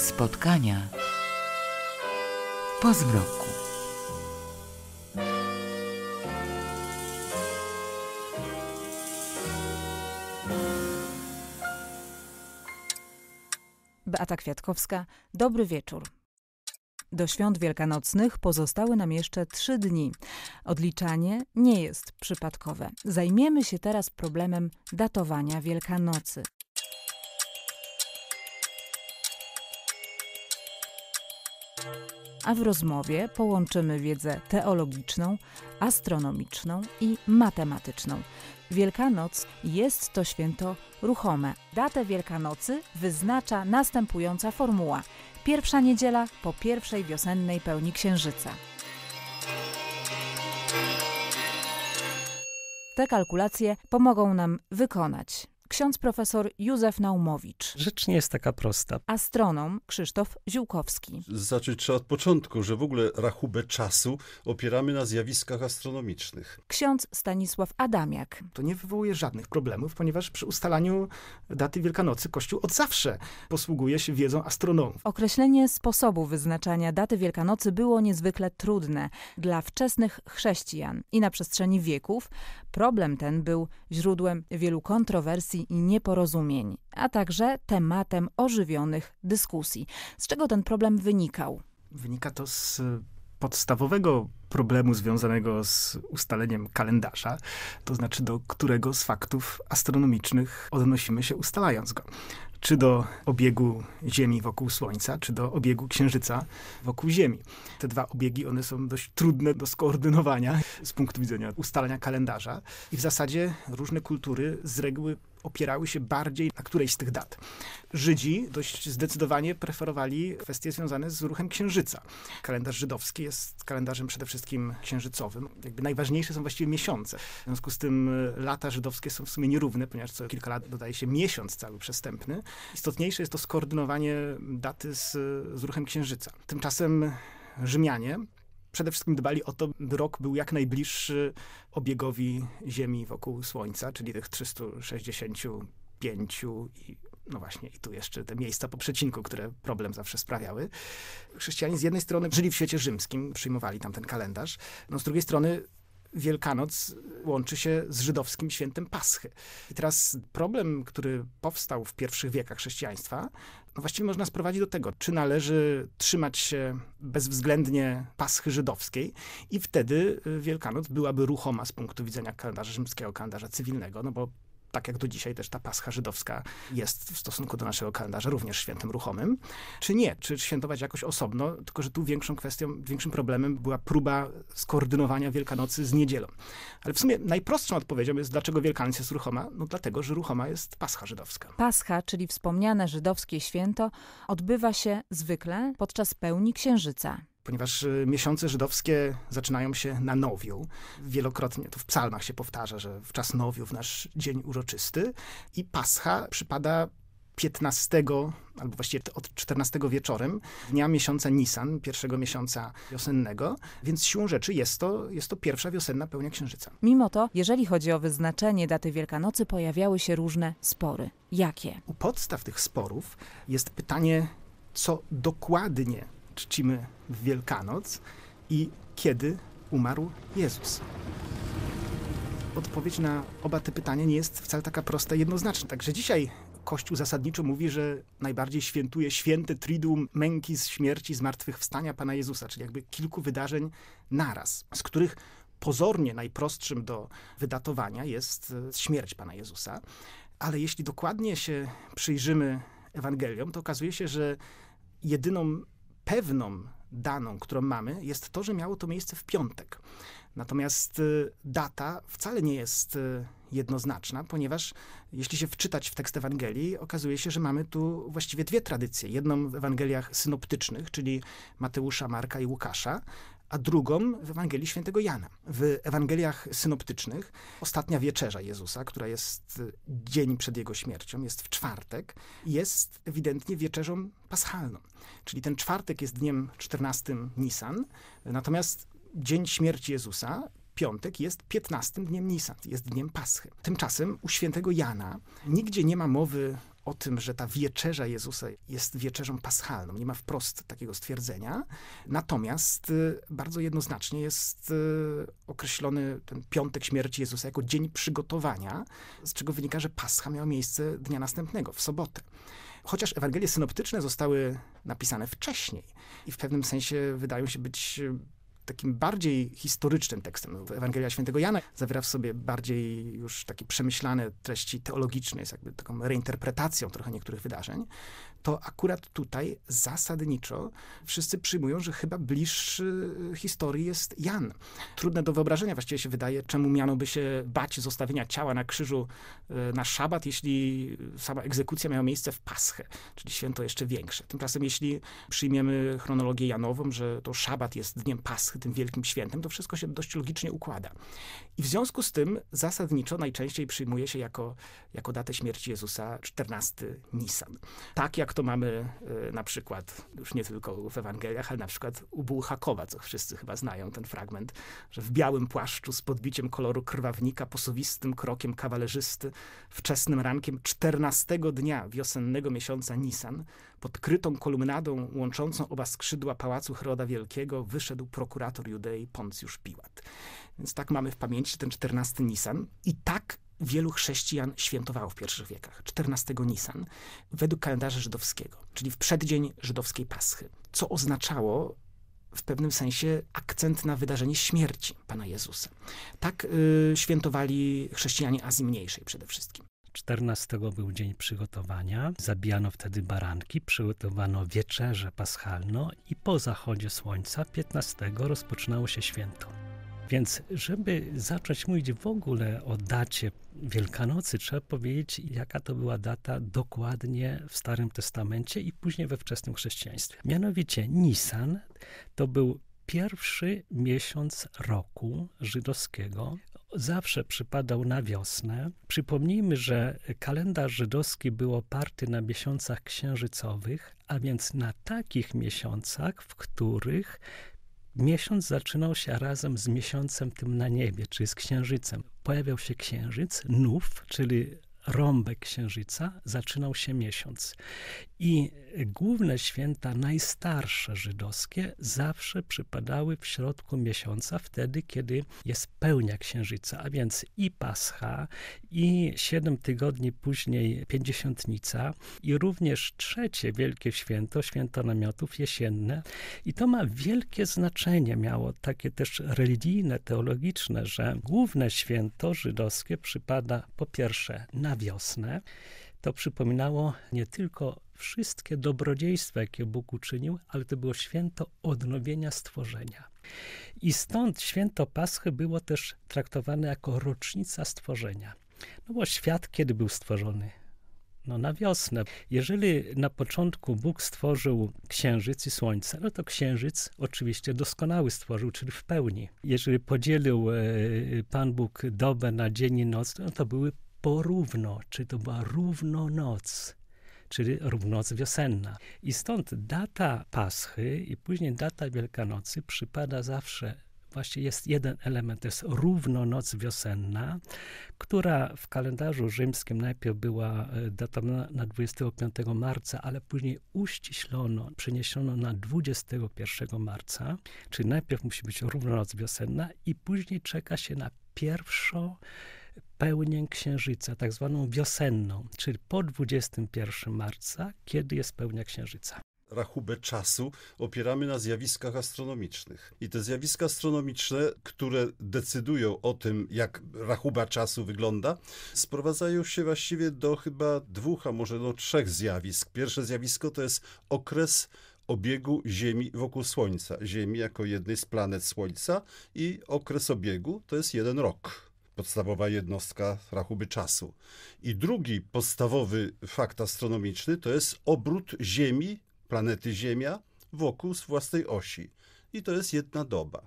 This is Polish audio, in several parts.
Spotkania po zmroku. Beata Kwiatkowska, dobry wieczór. Do świąt wielkanocnych pozostały nam jeszcze trzy dni. Odliczanie nie jest przypadkowe. Zajmiemy się teraz problemem datowania Wielkanocy. a w rozmowie połączymy wiedzę teologiczną, astronomiczną i matematyczną. Wielkanoc jest to święto ruchome. Datę Wielkanocy wyznacza następująca formuła: pierwsza niedziela po pierwszej wiosennej pełni księżyca. Te kalkulacje pomogą nam wykonać ksiądz profesor Józef Naumowicz. Rzecz nie jest taka prosta. Astronom Krzysztof Ziółkowski. Zacząć trzeba od początku, że w ogóle rachubę czasu opieramy na zjawiskach astronomicznych. Ksiądz Stanisław Adamiak. To nie wywołuje żadnych problemów, ponieważ przy ustalaniu daty Wielkanocy Kościół od zawsze posługuje się wiedzą astronomów. Określenie sposobu wyznaczania daty Wielkanocy było niezwykle trudne dla wczesnych chrześcijan i na przestrzeni wieków problem ten był źródłem wielu kontrowersji i nieporozumień, a także tematem ożywionych dyskusji. Z czego ten problem wynikał? Wynika to z podstawowego problemu związanego z ustaleniem kalendarza, to znaczy do którego z faktów astronomicznych odnosimy się ustalając go. Czy do obiegu Ziemi wokół Słońca, czy do obiegu Księżyca wokół Ziemi. Te dwa obiegi, one są dość trudne do skoordynowania z punktu widzenia ustalania kalendarza. I w zasadzie różne kultury z reguły opierały się bardziej na którejś z tych dat. Żydzi dość zdecydowanie preferowali kwestie związane z ruchem księżyca. Kalendarz żydowski jest kalendarzem przede wszystkim księżycowym. Jakby najważniejsze są właściwie miesiące. W związku z tym e, lata żydowskie są w sumie nierówne, ponieważ co kilka lat dodaje się miesiąc cały przestępny. Istotniejsze jest to skoordynowanie daty z, e, z ruchem księżyca. Tymczasem Rzymianie przede wszystkim dbali o to, by rok był jak najbliższy obiegowi Ziemi wokół Słońca, czyli tych 365 i no właśnie, i tu jeszcze te miejsca po przecinku, które problem zawsze sprawiały. Chrześcijanie z jednej strony żyli w świecie rzymskim, przyjmowali tam ten kalendarz, no z drugiej strony Wielkanoc łączy się z żydowskim świętem Paschy. I teraz problem, który powstał w pierwszych wiekach chrześcijaństwa, no właściwie można sprowadzić do tego, czy należy trzymać się bezwzględnie Paschy żydowskiej i wtedy Wielkanoc byłaby ruchoma z punktu widzenia kalendarza rzymskiego, kalendarza cywilnego, no bo tak jak do dzisiaj też ta Pascha żydowska jest w stosunku do naszego kalendarza również świętem ruchomym, czy nie? Czy świętować jakoś osobno? Tylko, że tu większą kwestią, większym problemem była próba skoordynowania Wielkanocy z niedzielą. Ale w sumie najprostszą odpowiedzią jest, dlaczego Wielkanoc jest ruchoma? No dlatego, że ruchoma jest Pascha żydowska. Pascha, czyli wspomniane żydowskie święto, odbywa się zwykle podczas pełni księżyca ponieważ y, miesiące żydowskie zaczynają się na nowiu. Wielokrotnie to w psalmach się powtarza, że w czas Nowiu w nasz dzień uroczysty i Pascha przypada 15 albo właściwie od 14 wieczorem, dnia miesiąca Nisan, pierwszego miesiąca wiosennego, więc siłą rzeczy jest to, jest to pierwsza wiosenna pełnia księżyca. Mimo to, jeżeli chodzi o wyznaczenie daty Wielkanocy, pojawiały się różne spory. Jakie? U podstaw tych sporów jest pytanie, co dokładnie czcimy w Wielkanoc i kiedy umarł Jezus? Odpowiedź na oba te pytania nie jest wcale taka prosta i jednoznaczna. Także dzisiaj Kościół zasadniczo mówi, że najbardziej świętuje święte triduum męki z śmierci, zmartwychwstania Pana Jezusa, czyli jakby kilku wydarzeń naraz, z których pozornie najprostszym do wydatowania jest e, śmierć Pana Jezusa. Ale jeśli dokładnie się przyjrzymy Ewangeliom, to okazuje się, że jedyną pewną daną, którą mamy, jest to, że miało to miejsce w piątek. Natomiast y, data wcale nie jest y, jednoznaczna, ponieważ jeśli się wczytać w tekst Ewangelii, okazuje się, że mamy tu właściwie dwie tradycje. Jedną w Ewangeliach synoptycznych, czyli Mateusza, Marka i Łukasza, a drugą w Ewangelii Świętego Jana. W Ewangeliach synoptycznych ostatnia wieczerza Jezusa, która jest dzień przed jego śmiercią, jest w czwartek, jest ewidentnie wieczerzą paschalną. Czyli ten czwartek jest dniem 14 Nisan, natomiast dzień śmierci Jezusa piątek jest 15 dniem Nisan, jest dniem Paschy. Tymczasem u świętego Jana nigdzie nie ma mowy o tym, że ta wieczerza Jezusa jest wieczerzą paschalną. Nie ma wprost takiego stwierdzenia. Natomiast y, bardzo jednoznacznie jest y, określony ten piątek śmierci Jezusa jako dzień przygotowania, z czego wynika, że pascha miała miejsce dnia następnego, w sobotę. Chociaż Ewangelie synoptyczne zostały napisane wcześniej i w pewnym sensie wydają się być takim bardziej historycznym tekstem. Ewangelia Świętego Jana zawiera w sobie bardziej już takie przemyślane treści teologiczne, jest jakby taką reinterpretacją trochę niektórych wydarzeń to akurat tutaj zasadniczo wszyscy przyjmują, że chyba bliższy y, historii jest Jan. Trudne do wyobrażenia właściwie się wydaje, czemu miano by się bać zostawienia ciała na krzyżu y, na szabat, jeśli sama egzekucja miała miejsce w Paschę, czyli święto jeszcze większe. Tymczasem jeśli przyjmiemy chronologię janową, że to szabat jest dniem Paschy, tym wielkim świętem, to wszystko się dość logicznie układa. I w związku z tym zasadniczo najczęściej przyjmuje się jako, jako datę śmierci Jezusa 14 Nisan. Tak jak to mamy y, na przykład, już nie tylko w Ewangeliach, ale na przykład u Bułhakowa, co wszyscy chyba znają ten fragment, że w białym płaszczu z podbiciem koloru krwawnika, posuwistym krokiem kawalerzysty, wczesnym rankiem 14 dnia wiosennego miesiąca Nisan Podkrytą kolumnadą łączącą oba skrzydła pałacu Heroda Wielkiego wyszedł prokurator Judei Poncjusz Piłat. Więc tak mamy w pamięci ten 14 Nisan. I tak wielu chrześcijan świętowało w pierwszych wiekach, 14 Nisan, według kalendarza żydowskiego, czyli w przeddzień żydowskiej Paschy, co oznaczało w pewnym sensie akcent na wydarzenie śmierci Pana Jezusa. Tak y, świętowali chrześcijanie Azji Mniejszej przede wszystkim. 14 był dzień przygotowania. Zabijano wtedy baranki, przygotowano wieczerzę paschalną i po zachodzie słońca 15 rozpoczynało się święto. Więc, żeby zacząć mówić w ogóle o dacie Wielkanocy, trzeba powiedzieć, jaka to była data dokładnie w Starym Testamencie i później we wczesnym chrześcijaństwie. Mianowicie Nisan to był pierwszy miesiąc roku żydowskiego, zawsze przypadał na wiosnę. Przypomnijmy, że kalendarz żydowski był oparty na miesiącach księżycowych, a więc na takich miesiącach, w których miesiąc zaczynał się razem z miesiącem tym na niebie, czy z księżycem. Pojawiał się księżyc, nów, czyli rąbek księżyca zaczynał się miesiąc. I główne święta, najstarsze żydowskie, zawsze przypadały w środku miesiąca, wtedy, kiedy jest pełnia księżyca, a więc i Pascha, i siedem tygodni później Pięćdziesiątnica, i również trzecie wielkie święto, święto namiotów jesienne. I to ma wielkie znaczenie, miało takie też religijne, teologiczne, że główne święto żydowskie przypada po pierwsze na na wiosnę, to przypominało nie tylko wszystkie dobrodziejstwa, jakie Bóg uczynił, ale to było święto odnowienia stworzenia. I stąd święto Paschy było też traktowane jako rocznica stworzenia. No bo świat kiedy był stworzony? No na wiosnę. Jeżeli na początku Bóg stworzył księżyc i słońce, no to księżyc oczywiście doskonały stworzył, czyli w pełni. Jeżeli podzielił e, e, Pan Bóg dobę na dzień i noc, no to były porówno, czy to była równonoc, czyli równoc wiosenna. I stąd data Paschy i później data Wielkanocy przypada zawsze właśnie jest jeden element, to jest równonoc wiosenna, która w kalendarzu rzymskim najpierw była e, datowana na 25 marca, ale później uściślono, przeniesiono na 21 marca, czyli najpierw musi być równonoc wiosenna i później czeka się na pierwszą pełnię księżyca, tak zwaną wiosenną, czyli po 21 marca, kiedy jest pełnia księżyca rachubę czasu opieramy na zjawiskach astronomicznych. I te zjawiska astronomiczne, które decydują o tym, jak rachuba czasu wygląda, sprowadzają się właściwie do chyba dwóch, a może do no trzech zjawisk. Pierwsze zjawisko to jest okres obiegu Ziemi wokół Słońca. Ziemi jako jednej z planet Słońca i okres obiegu to jest jeden rok podstawowa jednostka rachuby czasu. I drugi podstawowy fakt astronomiczny to jest obrót Ziemi, planety Ziemia, wokół własnej osi. I to jest jedna doba.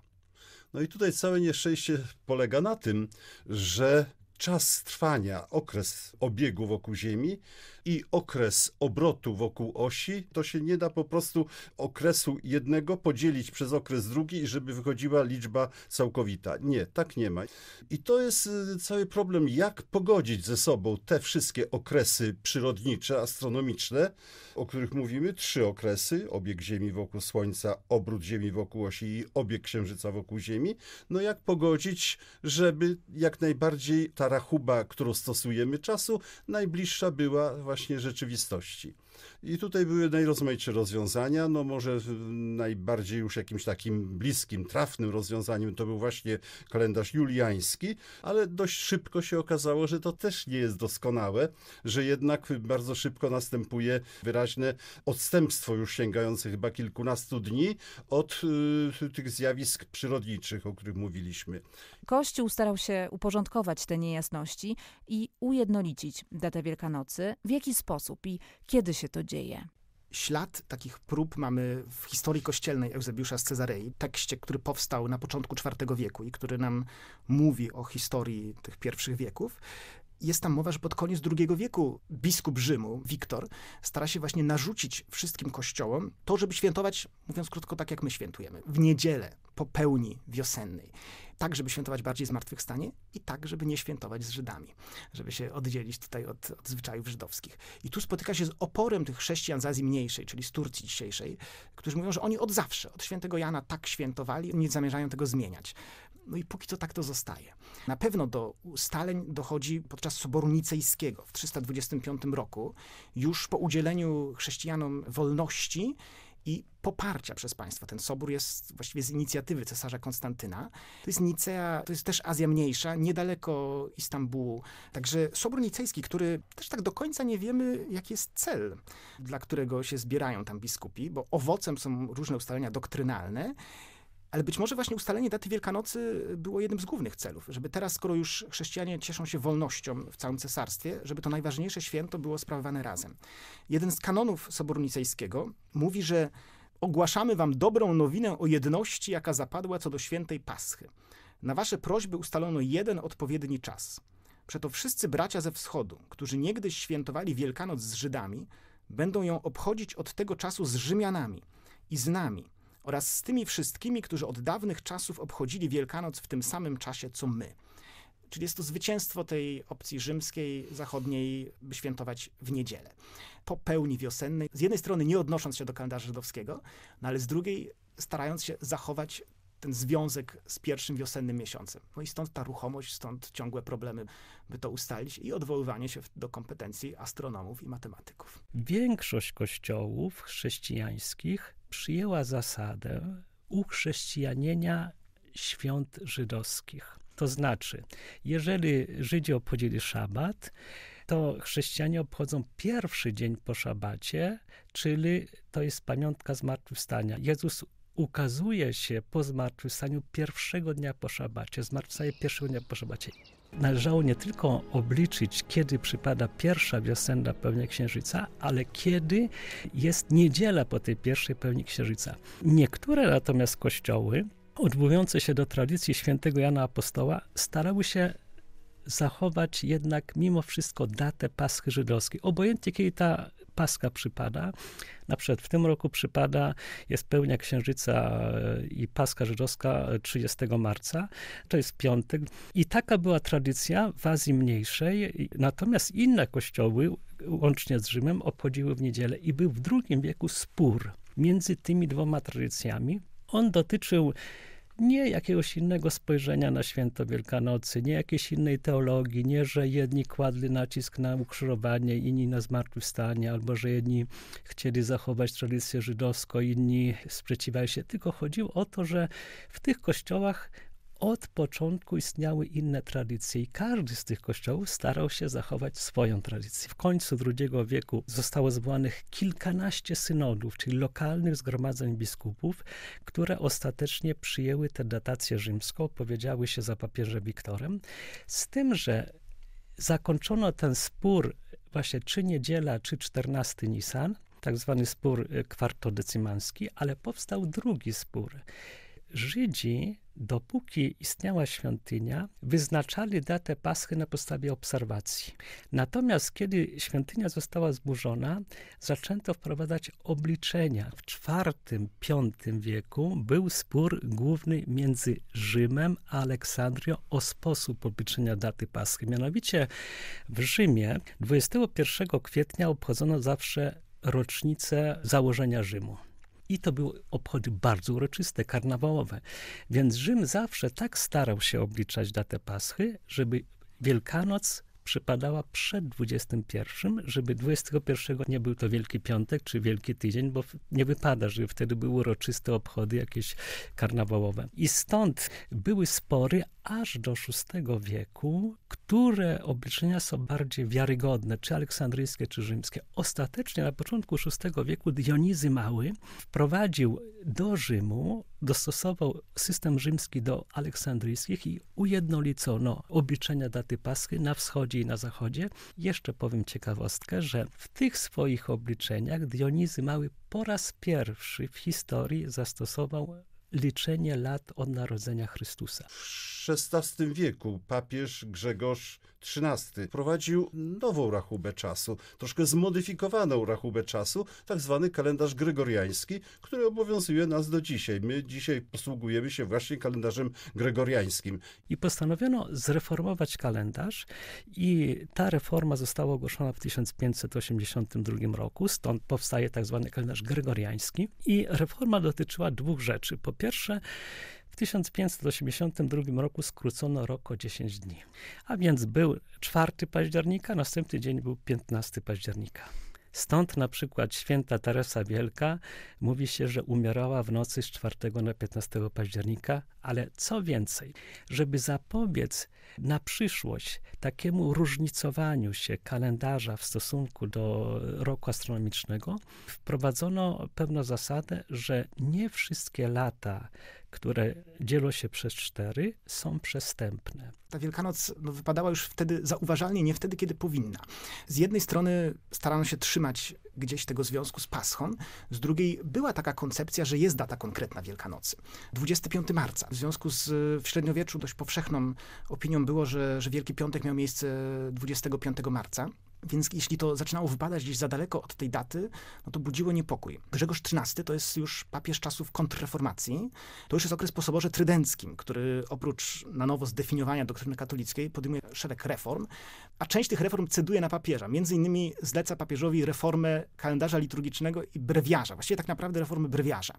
No i tutaj całe nieszczęście polega na tym, że czas trwania, okres obiegu wokół Ziemi i okres obrotu wokół osi, to się nie da po prostu okresu jednego podzielić przez okres drugi i żeby wychodziła liczba całkowita. Nie, tak nie ma. I to jest y, cały problem, jak pogodzić ze sobą te wszystkie okresy przyrodnicze, astronomiczne, o których mówimy, trzy okresy, obieg Ziemi wokół Słońca, obrót Ziemi wokół osi i obieg Księżyca wokół Ziemi, no jak pogodzić, żeby jak najbardziej ta rachuba, którą stosujemy czasu, najbliższa była właśnie właśnie rzeczywistości. I tutaj były najrozmaitsze rozwiązania. No może najbardziej już jakimś takim bliskim, trafnym rozwiązaniem to był właśnie kalendarz juliański, ale dość szybko się okazało, że to też nie jest doskonałe, że jednak bardzo szybko następuje wyraźne odstępstwo już sięgające chyba kilkunastu dni od y, tych zjawisk przyrodniczych, o których mówiliśmy. Kościół starał się uporządkować te niejasności i ujednolicić datę Wielkanocy. W jaki sposób i kiedy się to dzieje. Ślad takich prób mamy w historii kościelnej Eusebiusza z Cezarei, tekście, który powstał na początku IV wieku i który nam mówi o historii tych pierwszych wieków jest tam mowa, że pod koniec II wieku biskup Rzymu, Wiktor, stara się właśnie narzucić wszystkim kościołom to, żeby świętować, mówiąc krótko, tak jak my świętujemy, w niedzielę, po pełni wiosennej. Tak, żeby świętować bardziej zmartwychwstanie i tak, żeby nie świętować z Żydami, żeby się oddzielić tutaj od, od zwyczajów żydowskich. I tu spotyka się z oporem tych chrześcijan z Azji Mniejszej, czyli z Turcji dzisiejszej, którzy mówią, że oni od zawsze, od świętego Jana tak świętowali, nie zamierzają tego zmieniać. No i póki to tak to zostaje. Na pewno do ustaleń dochodzi podczas Soboru Nicejskiego w 325 roku, już po udzieleniu chrześcijanom wolności i poparcia przez państwo. Ten sobór jest właściwie z inicjatywy cesarza Konstantyna. To jest Nicea, to jest też Azja Mniejsza, niedaleko Istambułu. Także sobór nicejski, który też tak do końca nie wiemy, jaki jest cel, dla którego się zbierają tam biskupi, bo owocem są różne ustalenia doktrynalne ale być może właśnie ustalenie daty Wielkanocy było jednym z głównych celów, żeby teraz, skoro już chrześcijanie cieszą się wolnością w całym cesarstwie, żeby to najważniejsze święto było sprawowane razem. Jeden z kanonów Soboru Nicejskiego mówi, że ogłaszamy wam dobrą nowinę o jedności, jaka zapadła co do świętej Paschy. Na wasze prośby ustalono jeden odpowiedni czas. Przeto wszyscy bracia ze wschodu, którzy niegdyś świętowali Wielkanoc z Żydami, będą ją obchodzić od tego czasu z Rzymianami i z nami, oraz z tymi wszystkimi, którzy od dawnych czasów obchodzili Wielkanoc w tym samym czasie co my. Czyli jest to zwycięstwo tej opcji rzymskiej, zachodniej, by świętować w niedzielę. Po pełni wiosennej, z jednej strony nie odnosząc się do kalendarza żydowskiego, no ale z drugiej starając się zachować ten związek z pierwszym wiosennym miesiącem. No i stąd ta ruchomość, stąd ciągłe problemy, by to ustalić i odwoływanie się do kompetencji astronomów i matematyków. Większość kościołów chrześcijańskich przyjęła zasadę uchrześcijanienia świąt żydowskich. To znaczy, jeżeli Żydzi obchodzili szabat, to chrześcijanie obchodzą pierwszy dzień po szabacie, czyli to jest pamiątka zmartwychwstania. Jezus ukazuje się po zmartwychwstaniu pierwszego dnia po szabacie, zmartwychwstanie pierwszego dnia po szabacie. Należało nie tylko obliczyć, kiedy przypada pierwsza wiosenna pełnia księżyca, ale kiedy jest niedziela po tej pierwszej pełni księżyca. Niektóre natomiast kościoły, odwołujące się do tradycji świętego Jana Apostoła, starały się zachować jednak mimo wszystko datę Paschy Żydowskiej. Obojętnie, kiedy ta paska przypada. Na przykład w tym roku przypada, jest pełnia księżyca e, i paska żydowska 30 e, marca, to jest piątek. I taka była tradycja w Azji Mniejszej, natomiast inne kościoły, łącznie z Rzymem, obchodziły w niedzielę i był w II wieku spór między tymi dwoma tradycjami. On dotyczył nie jakiegoś innego spojrzenia na święto Wielkanocy, nie jakiejś innej teologii, nie, że jedni kładli nacisk na ukrzyżowanie, inni na zmartwychwstanie, albo że jedni chcieli zachować tradycję żydowską, inni sprzeciwiali się, tylko chodziło o to, że w tych kościołach od początku istniały inne tradycje i każdy z tych kościołów starał się zachować swoją tradycję. W końcu II wieku zostało zwołanych kilkanaście synodów, czyli lokalnych zgromadzeń biskupów, które ostatecznie przyjęły tę datację rzymską, powiedziały się za papieżem Wiktorem, z tym, że zakończono ten spór właśnie czy niedziela, czy 14 Nisan, tak zwany spór y, kwartodecymański, ale powstał drugi spór Żydzi, dopóki istniała świątynia, wyznaczali datę Paschy na podstawie obserwacji. Natomiast kiedy świątynia została zburzona, zaczęto wprowadzać obliczenia. W IV, V wieku był spór główny między Rzymem a Aleksandrią o sposób obliczenia daty Paschy. Mianowicie w Rzymie 21 kwietnia obchodzono zawsze rocznicę założenia Rzymu. I to były obchody bardzo uroczyste, karnawałowe. Więc Rzym zawsze tak starał się obliczać datę Paschy, żeby Wielkanoc przypadała przed 21, żeby 21 nie był to Wielki Piątek czy Wielki Tydzień, bo nie wypada, że wtedy były uroczyste obchody jakieś karnawałowe. I stąd były spory aż do VI wieku, które obliczenia są bardziej wiarygodne, czy aleksandryjskie, czy rzymskie. Ostatecznie na początku VI wieku Dionizy Mały wprowadził do Rzymu dostosował system rzymski do aleksandryjskich i ujednolicono obliczenia daty Paschy na wschodzie i na zachodzie. Jeszcze powiem ciekawostkę, że w tych swoich obliczeniach Dionizy Mały po raz pierwszy w historii zastosował liczenie lat od narodzenia Chrystusa. W XVI wieku papież Grzegorz XIII prowadził nową rachubę czasu, troszkę zmodyfikowaną rachubę czasu, tak zwany kalendarz gregoriański, który obowiązuje nas do dzisiaj. My dzisiaj posługujemy się właśnie kalendarzem gregoriańskim. I postanowiono zreformować kalendarz i ta reforma została ogłoszona w 1582 roku, stąd powstaje tak zwany kalendarz gregoriański i reforma dotyczyła dwóch rzeczy. Po pierwsze, w 1582 roku skrócono rok o 10 dni. A więc był 4 października, następny dzień był 15 października. Stąd na przykład święta Teresa Wielka mówi się, że umierała w nocy z 4 na 15 października, ale co więcej, żeby zapobiec na przyszłość takiemu różnicowaniu się kalendarza w stosunku do roku astronomicznego, wprowadzono pewną zasadę, że nie wszystkie lata które dzielą się przez cztery, są przestępne. Ta Wielkanoc no, wypadała już wtedy zauważalnie, nie wtedy, kiedy powinna. Z jednej strony starano się trzymać gdzieś tego związku z Paschą, z drugiej była taka koncepcja, że jest data konkretna Wielkanocy. 25 marca. W związku z w średniowieczu dość powszechną opinią było, że, że Wielki Piątek miał miejsce 25 marca. Więc jeśli to zaczynało wypadać gdzieś za daleko od tej daty, no to budziło niepokój. Grzegorz XIII to jest już papież czasów kontrreformacji. To już jest okres po soborze trydenckim, który oprócz na nowo zdefiniowania doktryny katolickiej podejmuje szereg reform, a część tych reform ceduje na papieża. Między innymi zleca papieżowi reformę kalendarza liturgicznego i brewiarza. Właściwie tak naprawdę reformy brewiarza.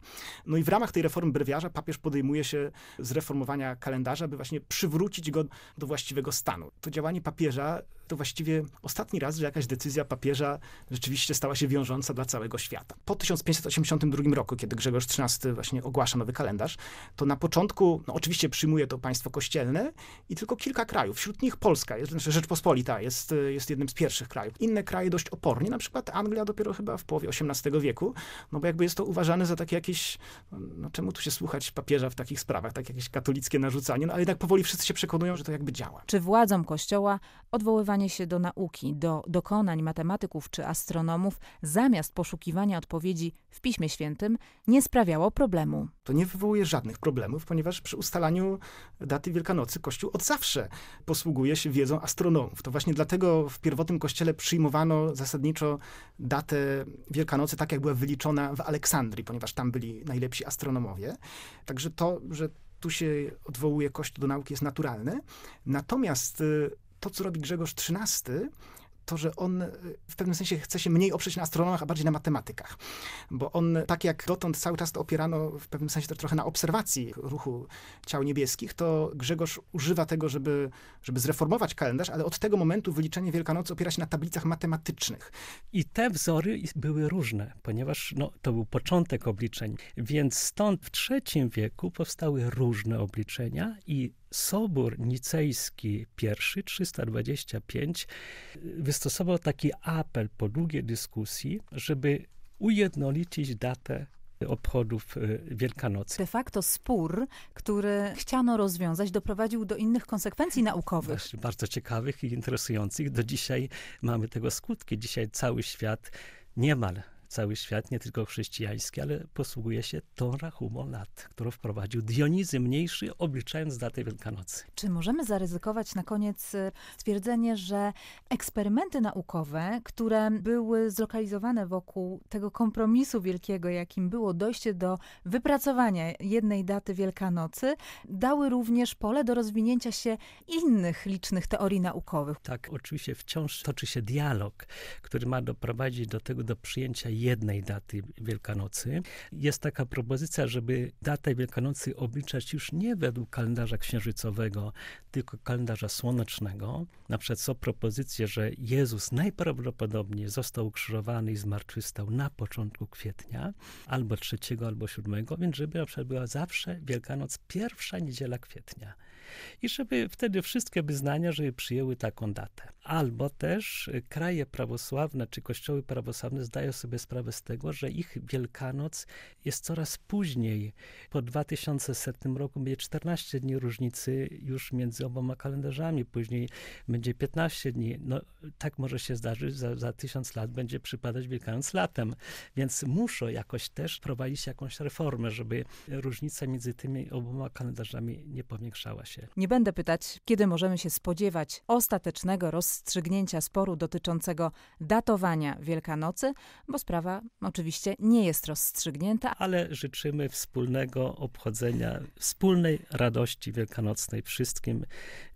No i w ramach tej reformy brewiarza papież podejmuje się zreformowania kalendarza, by właśnie przywrócić go do właściwego stanu. To działanie papieża to właściwie ostatni raz, że jakaś decyzja papieża rzeczywiście stała się wiążąca dla całego świata. Po 1582 roku, kiedy Grzegorz XIII właśnie ogłasza nowy kalendarz, to na początku, no oczywiście przyjmuje to państwo kościelne i tylko kilka krajów, wśród nich Polska, jest, znaczy Rzeczpospolita jest, jest jednym z pierwszych krajów. Inne kraje dość opornie, na przykład Anglia dopiero chyba w połowie XVIII wieku, no bo jakby jest to uważane za takie jakieś, no, no czemu tu się słuchać papieża w takich sprawach, tak jakieś katolickie narzucanie, no ale jednak powoli wszyscy się przekonują, że to jakby działa. Czy władzom kościoła odwoływanie przygotowanie się do nauki, do dokonań matematyków czy astronomów, zamiast poszukiwania odpowiedzi w Piśmie Świętym, nie sprawiało problemu. To nie wywołuje żadnych problemów, ponieważ przy ustalaniu daty Wielkanocy Kościół od zawsze posługuje się wiedzą astronomów. To właśnie dlatego w pierwotnym Kościele przyjmowano zasadniczo datę Wielkanocy tak, jak była wyliczona w Aleksandrii, ponieważ tam byli najlepsi astronomowie. Także to, że tu się odwołuje Kościół do nauki jest naturalne. Natomiast y, to, co robi Grzegorz XIII, to, że on e, w pewnym sensie chce się mniej oprzeć na astronomach, a bardziej na matematykach. Bo on, tak jak dotąd cały czas to opierano w pewnym sensie to trochę na obserwacji ruchu ciał niebieskich, to Grzegorz używa tego, żeby, żeby zreformować kalendarz, ale od tego momentu wyliczenie Wielkanocy opiera się na tablicach matematycznych. I te wzory były różne, ponieważ no, to był początek obliczeń. Więc stąd w III wieku powstały różne obliczenia i Sobór Nicejski I, 325, wystosował taki apel po długiej dyskusji, żeby ujednolicić datę obchodów y, Wielkanocy. De facto spór, który chciano rozwiązać, doprowadził do innych konsekwencji naukowych. Właśnie bardzo ciekawych i interesujących. Do dzisiaj mamy tego skutki. Dzisiaj cały świat niemal cały świat, nie tylko chrześcijański, ale posługuje się tą rachumą lat, którą wprowadził Dionizy Mniejszy, obliczając datę Wielkanocy. Czy możemy zaryzykować na koniec y, stwierdzenie, że eksperymenty naukowe, które były zlokalizowane wokół tego kompromisu wielkiego, jakim było dojście do wypracowania jednej daty Wielkanocy, dały również pole do rozwinięcia się innych licznych teorii naukowych? Tak, oczywiście wciąż toczy się dialog, który ma doprowadzić do tego, do przyjęcia jednej daty Wielkanocy. Jest taka propozycja, żeby datę Wielkanocy obliczać już nie według kalendarza księżycowego, tylko kalendarza słonecznego. Na przykład są propozycje, że Jezus najprawdopodobniej został ukrzyżowany i zmartwychwstał na początku kwietnia, albo 3, albo 7, więc żeby na przykład była zawsze Wielkanoc pierwsza niedziela kwietnia i żeby wtedy wszystkie wyznania, żeby przyjęły taką datę. Albo też y, kraje prawosławne czy kościoły prawosławne zdają sobie sprawę z tego, że ich Wielkanoc jest coraz później. Po 2100 roku będzie 14 dni różnicy już między oboma kalendarzami, później będzie 15 dni. No, tak może się zdarzyć, za, za tysiąc lat będzie przypadać Wielkanoc latem, więc muszą jakoś też prowadzić jakąś reformę, żeby różnica między tymi oboma kalendarzami nie powiększała się. Nie będę pytać, kiedy możemy się spodziewać ostatecznego rozstrzygnięcia sporu dotyczącego datowania Wielkanocy, bo sprawa oczywiście nie jest rozstrzygnięta. Ale życzymy wspólnego obchodzenia, wspólnej radości wielkanocnej wszystkim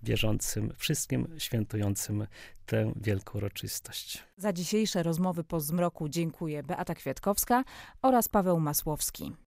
wierzącym, wszystkim świętującym tę wielką uroczystość. Za dzisiejsze rozmowy po zmroku dziękuję Beata Kwiatkowska oraz Paweł Masłowski.